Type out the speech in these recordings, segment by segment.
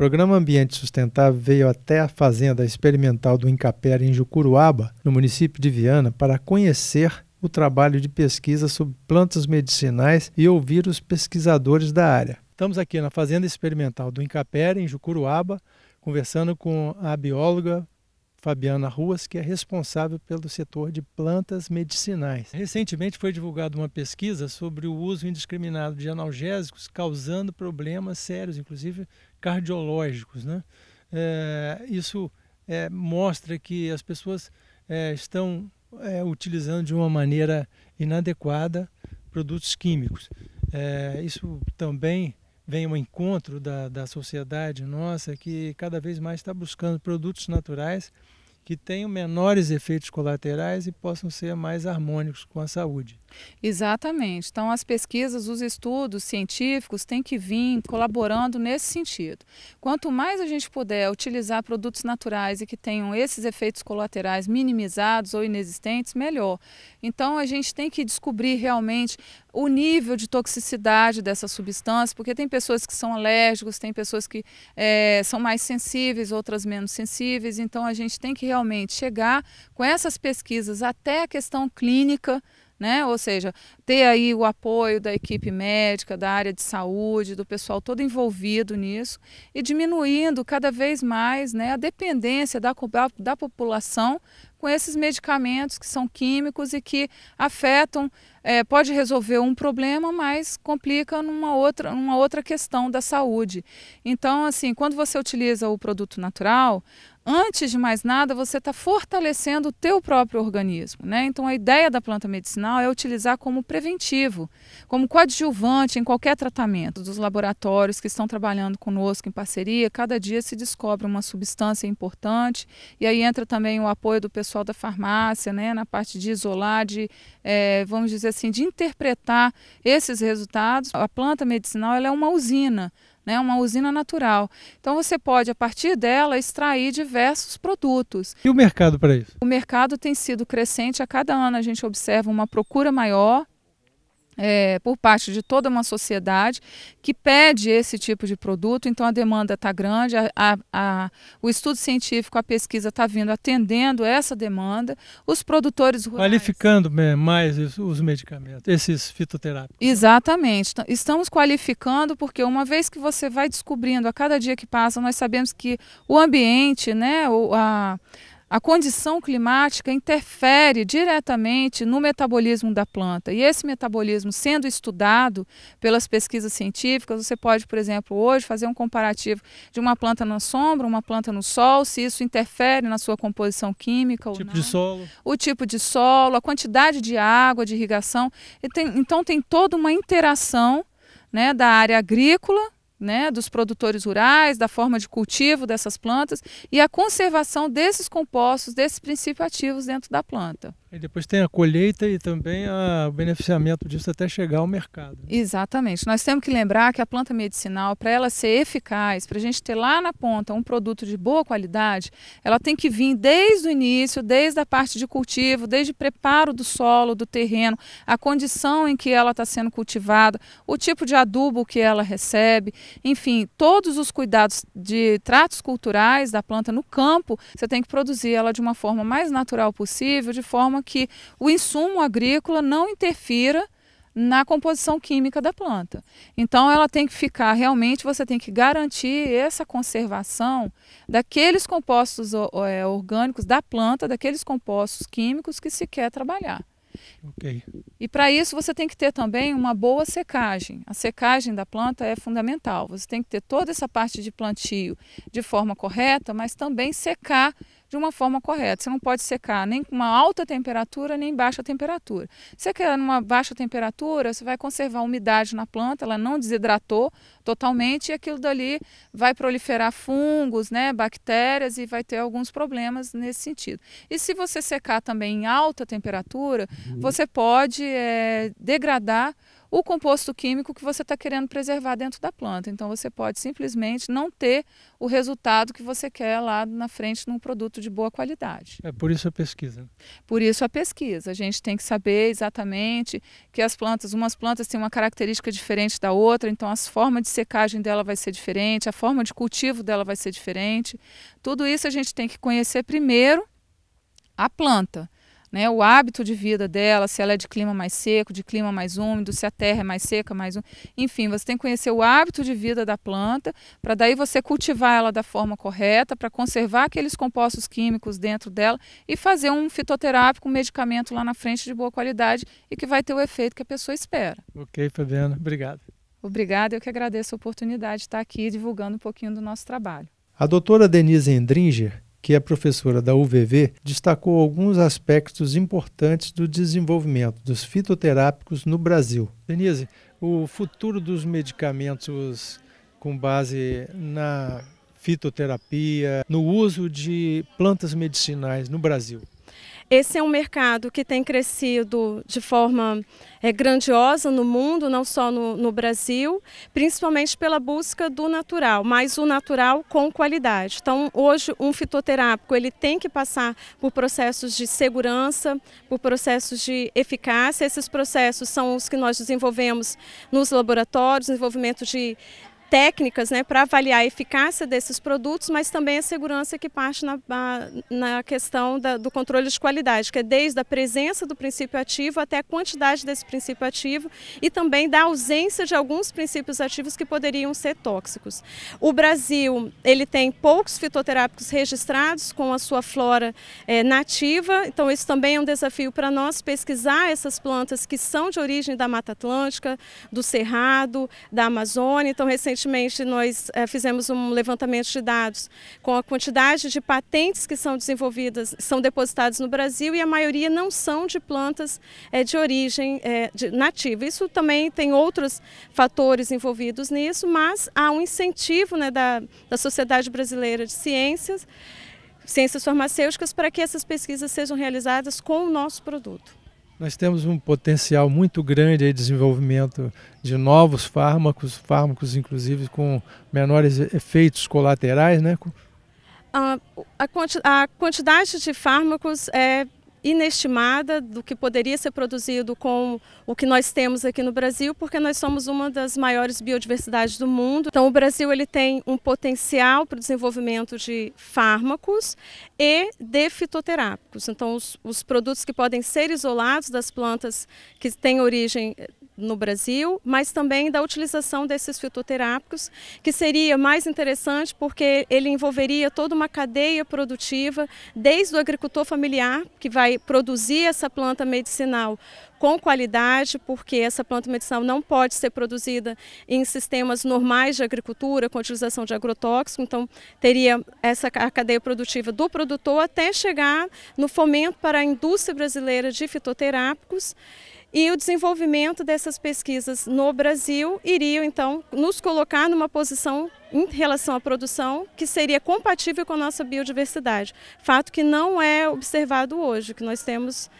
programa Ambiente Sustentável veio até a fazenda experimental do Incapera em Jucuruaba, no município de Viana, para conhecer o trabalho de pesquisa sobre plantas medicinais e ouvir os pesquisadores da área. Estamos aqui na fazenda experimental do Incapera em Jucuruaba, conversando com a bióloga Fabiana Ruas, que é responsável pelo setor de plantas medicinais. Recentemente foi divulgada uma pesquisa sobre o uso indiscriminado de analgésicos, causando problemas sérios, inclusive cardiológicos. Né? É, isso é, mostra que as pessoas é, estão é, utilizando de uma maneira inadequada produtos químicos. É, isso também vem ao encontro da, da sociedade nossa que cada vez mais está buscando produtos naturais que tenham menores efeitos colaterais e possam ser mais harmônicos com a saúde. Exatamente. Então, as pesquisas, os estudos científicos têm que vir colaborando nesse sentido. Quanto mais a gente puder utilizar produtos naturais e que tenham esses efeitos colaterais minimizados ou inexistentes, melhor. Então, a gente tem que descobrir realmente o nível de toxicidade dessa substância, porque tem pessoas que são alérgicos, tem pessoas que é, são mais sensíveis, outras menos sensíveis. Então, a gente tem que realmente chegar com essas pesquisas até a questão clínica né? Ou seja, ter aí o apoio da equipe médica, da área de saúde, do pessoal todo envolvido nisso e diminuindo cada vez mais, né, a dependência da, da, da população com esses medicamentos que são químicos e que afetam, é, pode resolver um problema, mas complica numa outra, numa outra questão da saúde. Então, assim, quando você utiliza o produto natural, antes de mais nada, você está fortalecendo o teu próprio organismo. Né? Então, a ideia da planta medicinal é utilizar como preventivo, como coadjuvante em qualquer tratamento. Dos laboratórios que estão trabalhando conosco em parceria, cada dia se descobre uma substância importante e aí entra também o apoio do pessoal da farmácia, né? na parte de isolar, de, é, vamos dizer assim, de interpretar esses resultados. A planta medicinal ela é uma usina né, uma usina natural. Então você pode, a partir dela, extrair diversos produtos. E o mercado para isso? O mercado tem sido crescente a cada ano, a gente observa uma procura maior é, por parte de toda uma sociedade que pede esse tipo de produto, então a demanda está grande, a, a, a, o estudo científico, a pesquisa está vindo atendendo essa demanda, os produtores rurais... Qualificando mais os medicamentos, esses fitoterápicos. Exatamente, então, estamos qualificando porque uma vez que você vai descobrindo, a cada dia que passa, nós sabemos que o ambiente, né, o, a a condição climática interfere diretamente no metabolismo da planta. E esse metabolismo, sendo estudado pelas pesquisas científicas, você pode, por exemplo, hoje fazer um comparativo de uma planta na sombra, uma planta no sol, se isso interfere na sua composição química ou tipo não. De solo. O tipo de solo, a quantidade de água, de irrigação. Tem, então tem toda uma interação né, da área agrícola né, dos produtores rurais, da forma de cultivo dessas plantas e a conservação desses compostos, desses princípios ativos dentro da planta. E depois tem a colheita e também o beneficiamento disso até chegar ao mercado. Né? Exatamente. Nós temos que lembrar que a planta medicinal, para ela ser eficaz, para a gente ter lá na ponta um produto de boa qualidade, ela tem que vir desde o início, desde a parte de cultivo, desde o preparo do solo, do terreno, a condição em que ela está sendo cultivada, o tipo de adubo que ela recebe enfim, todos os cuidados de tratos culturais da planta no campo, você tem que produzir ela de uma forma mais natural possível, de forma que o insumo agrícola não interfira na composição química da planta. Então ela tem que ficar realmente, você tem que garantir essa conservação daqueles compostos é, orgânicos da planta, daqueles compostos químicos que se quer trabalhar. Okay. E para isso você tem que ter também uma boa secagem. A secagem da planta é fundamental. Você tem que ter toda essa parte de plantio de forma correta, mas também secar de uma forma correta. Você não pode secar nem com uma alta temperatura, nem baixa temperatura. Se você quer numa baixa temperatura, você vai conservar a umidade na planta, ela não desidratou totalmente e aquilo dali vai proliferar fungos, né, bactérias e vai ter alguns problemas nesse sentido. E se você secar também em alta temperatura, uhum. você pode é, degradar o composto químico que você está querendo preservar dentro da planta. Então você pode simplesmente não ter o resultado que você quer lá na frente num produto de boa qualidade. É por isso a pesquisa. Por isso a pesquisa. A gente tem que saber exatamente que as plantas, umas plantas têm uma característica diferente da outra, então as formas de secagem dela vai ser diferente, a forma de cultivo dela vai ser diferente. Tudo isso a gente tem que conhecer primeiro a planta né, o hábito de vida dela, se ela é de clima mais seco, de clima mais úmido, se a terra é mais seca, mais úmida. Enfim, você tem que conhecer o hábito de vida da planta, para daí você cultivar ela da forma correta, para conservar aqueles compostos químicos dentro dela e fazer um fitoterápico, um medicamento lá na frente de boa qualidade e que vai ter o efeito que a pessoa espera. Ok, Fabiana, obrigado. Obrigada, eu que agradeço a oportunidade de estar aqui divulgando um pouquinho do nosso trabalho. A doutora Denise Endringer que é professora da UVV, destacou alguns aspectos importantes do desenvolvimento dos fitoterápicos no Brasil. Denise, o futuro dos medicamentos com base na fitoterapia, no uso de plantas medicinais no Brasil? Esse é um mercado que tem crescido de forma é, grandiosa no mundo, não só no, no Brasil, principalmente pela busca do natural, mas o natural com qualidade. Então, hoje, um fitoterápico ele tem que passar por processos de segurança, por processos de eficácia. Esses processos são os que nós desenvolvemos nos laboratórios, desenvolvimento de técnicas né, para avaliar a eficácia desses produtos, mas também a segurança que parte na, na questão da, do controle de qualidade, que é desde a presença do princípio ativo até a quantidade desse princípio ativo e também da ausência de alguns princípios ativos que poderiam ser tóxicos. O Brasil ele tem poucos fitoterápicos registrados com a sua flora é, nativa, então isso também é um desafio para nós pesquisar essas plantas que são de origem da Mata Atlântica, do Cerrado, da Amazônia. Então, recentemente recentemente nós é, fizemos um levantamento de dados com a quantidade de patentes que são desenvolvidas, são depositadas no Brasil e a maioria não são de plantas é, de origem eh, de, nativa. Isso também tem outros fatores envolvidos nisso, mas há um incentivo né, da, da Sociedade Brasileira de Ciências ciências farmacêuticas para que essas pesquisas sejam realizadas com o nosso produto. Nós temos um potencial muito grande de desenvolvimento de novos fármacos, fármacos inclusive com menores efeitos colaterais, né? Ah, a, a quantidade de fármacos é inestimada do que poderia ser produzido com o que nós temos aqui no Brasil, porque nós somos uma das maiores biodiversidades do mundo. Então o Brasil ele tem um potencial para o desenvolvimento de fármacos e de fitoterápicos. Então os, os produtos que podem ser isolados das plantas que têm origem no Brasil, mas também da utilização desses fitoterápicos, que seria mais interessante porque ele envolveria toda uma cadeia produtiva, desde o agricultor familiar, que vai produzir essa planta medicinal com qualidade, porque essa planta medicinal não pode ser produzida em sistemas normais de agricultura, com utilização de agrotóxico, então teria essa cadeia produtiva do produtor até chegar no fomento para a indústria brasileira de fitoterápicos e o desenvolvimento dessas pesquisas no Brasil iria então nos colocar numa posição em relação à produção que seria compatível com a nossa biodiversidade. Fato que não é observado hoje, que nós temos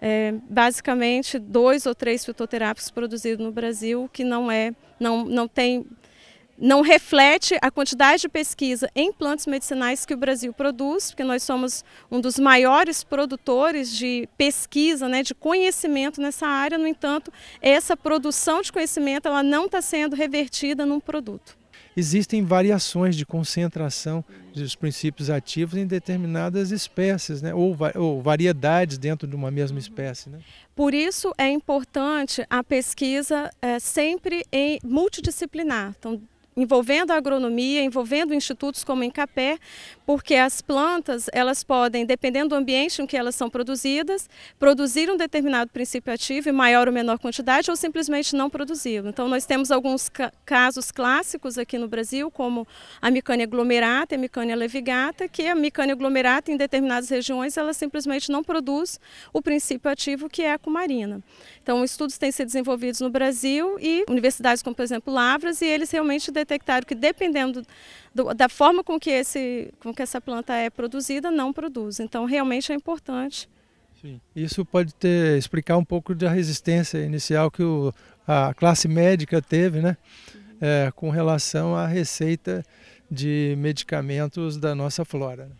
é, basicamente dois ou três fitoterápicos produzidos no Brasil que não é não, não tem não reflete a quantidade de pesquisa em plantas medicinais que o Brasil produz, porque nós somos um dos maiores produtores de pesquisa, né, de conhecimento nessa área. No entanto, essa produção de conhecimento ela não está sendo revertida num produto. Existem variações de concentração dos princípios ativos em determinadas espécies, né? ou, ou variedades dentro de uma mesma uhum. espécie. Né? Por isso é importante a pesquisa é, sempre em multidisciplinar. Então, envolvendo a agronomia, envolvendo institutos como Incapé, porque as plantas, elas podem, dependendo do ambiente em que elas são produzidas, produzir um determinado princípio ativo em maior ou menor quantidade ou simplesmente não produzi-lo. Então nós temos alguns ca casos clássicos aqui no Brasil, como a micânia glomerata e a micânia levigata, que a micânia glomerata em determinadas regiões, ela simplesmente não produz o princípio ativo que é a cumarina. Então estudos têm sido desenvolvidos no Brasil e universidades como, por exemplo, Lavras, e eles realmente detectaram que dependendo do, da forma com que, esse, com que essa planta é produzida, não produz. Então realmente é importante. Sim. Isso pode ter, explicar um pouco da resistência inicial que o, a classe médica teve, né? Uhum. É, com relação à receita de medicamentos da nossa flora. Né?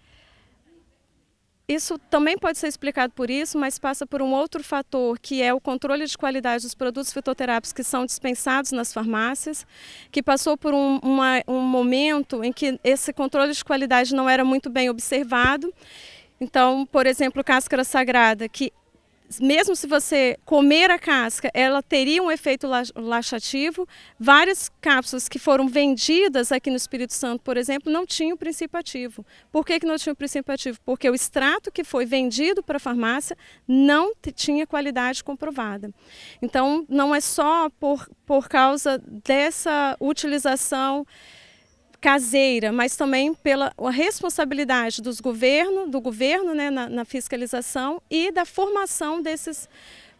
Isso também pode ser explicado por isso, mas passa por um outro fator, que é o controle de qualidade dos produtos fitoterápicos que são dispensados nas farmácias, que passou por um, uma, um momento em que esse controle de qualidade não era muito bem observado. Então, por exemplo, cáscara sagrada, que mesmo se você comer a casca, ela teria um efeito laxativo. Várias cápsulas que foram vendidas aqui no Espírito Santo, por exemplo, não tinham princípio ativo. Por que, que não tinham princípio ativo? Porque o extrato que foi vendido para a farmácia não tinha qualidade comprovada. Então, não é só por, por causa dessa utilização caseira, mas também pela responsabilidade dos governos, do governo né, na, na fiscalização e da formação desses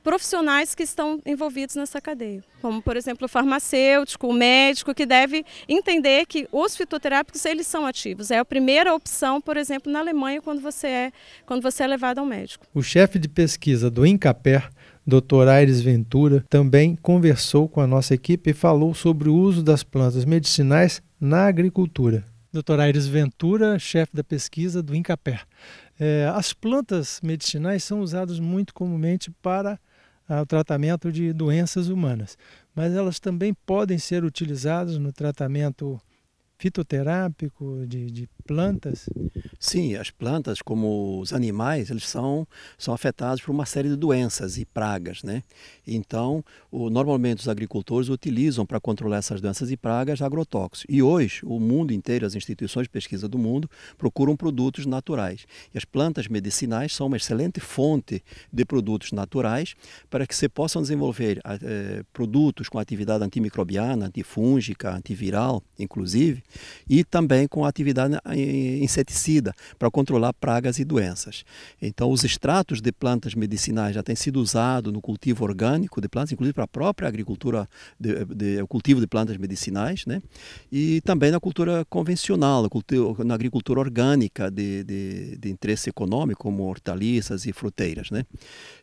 profissionais que estão envolvidos nessa cadeia, como por exemplo o farmacêutico, o médico, que deve entender que os fitoterápicos eles são ativos. É a primeira opção, por exemplo, na Alemanha quando você é quando você é levado ao médico. O chefe de pesquisa do Incaper Dr. Aires Ventura, também conversou com a nossa equipe e falou sobre o uso das plantas medicinais na agricultura. Dr. Aires Ventura, chefe da pesquisa do INCAPER. É, as plantas medicinais são usadas muito comumente para ah, o tratamento de doenças humanas, mas elas também podem ser utilizadas no tratamento fitoterápico de, de, plantas? Sim, as plantas, como os animais, eles são, são afetados por uma série de doenças e pragas, né? Então, o, normalmente os agricultores utilizam para controlar essas doenças e pragas agrotóxicos. E hoje, o mundo inteiro, as instituições de pesquisa do mundo, procuram produtos naturais. E as plantas medicinais são uma excelente fonte de produtos naturais para que se possam desenvolver eh, produtos com atividade antimicrobiana, antifúngica, antiviral, inclusive, e também com atividade inseticida para controlar pragas e doenças. Então, os extratos de plantas medicinais já têm sido usados no cultivo orgânico de plantas, inclusive para a própria agricultura, de, de, o cultivo de plantas medicinais, né? e também na cultura convencional, na agricultura orgânica de, de, de interesse econômico, como hortaliças e fruteiras. Né?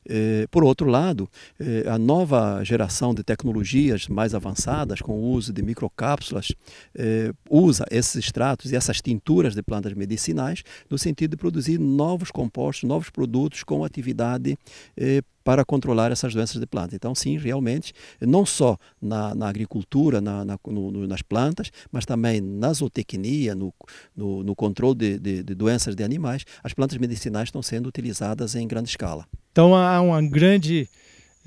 Eh, por outro lado, eh, a nova geração de tecnologias mais avançadas, com o uso de microcápsulas, eh, usa esses extratos e essas tinturas de plantas medicinais no sentido de produzir novos compostos, novos produtos com atividade eh, para controlar essas doenças de planta. Então, sim, realmente, não só na, na agricultura, na, na, no, nas plantas, mas também na zootecnia, no, no, no controle de, de, de doenças de animais, as plantas medicinais estão sendo utilizadas em grande escala. Então, há uma grande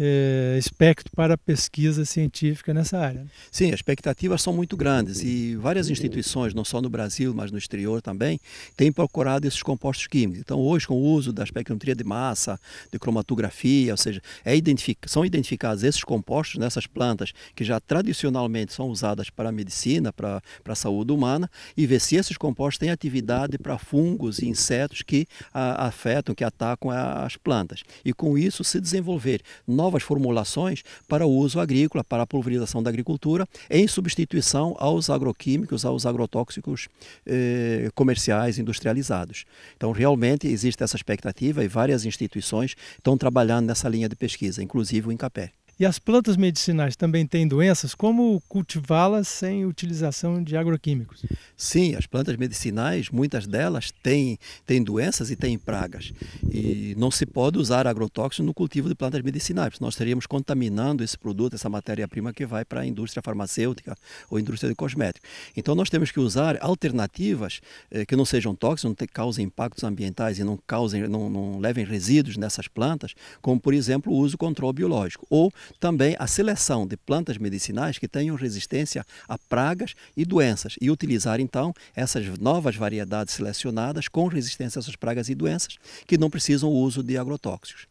é, espectro para pesquisa científica nessa área. Né? Sim, as expectativas são muito grandes e várias instituições, não só no Brasil, mas no exterior também, têm procurado esses compostos químicos. Então, hoje, com o uso da espectrometria de massa, de cromatografia, ou seja, é identific... são identificados esses compostos nessas plantas que já tradicionalmente são usadas para a medicina, para, para a saúde humana, e ver se esses compostos têm atividade para fungos e insetos que a, afetam, que atacam as plantas. E com isso se desenvolver novas novas formulações para o uso agrícola, para a pulverização da agricultura, em substituição aos agroquímicos, aos agrotóxicos eh, comerciais industrializados. Então, realmente existe essa expectativa e várias instituições estão trabalhando nessa linha de pesquisa, inclusive o INCAPÉ. E as plantas medicinais também têm doenças? Como cultivá-las sem utilização de agroquímicos? Sim, as plantas medicinais, muitas delas têm, têm doenças e têm pragas. E não se pode usar agrotóxicos no cultivo de plantas medicinais, nós estaríamos contaminando esse produto, essa matéria-prima que vai para a indústria farmacêutica ou indústria de cosméticos. Então nós temos que usar alternativas eh, que não sejam tóxicas, não te, causem impactos ambientais e não, causem, não, não levem resíduos nessas plantas, como por exemplo o uso do controle biológico. Ou também a seleção de plantas medicinais que tenham resistência a pragas e doenças e utilizar então essas novas variedades selecionadas com resistência a essas pragas e doenças que não precisam o uso de agrotóxicos.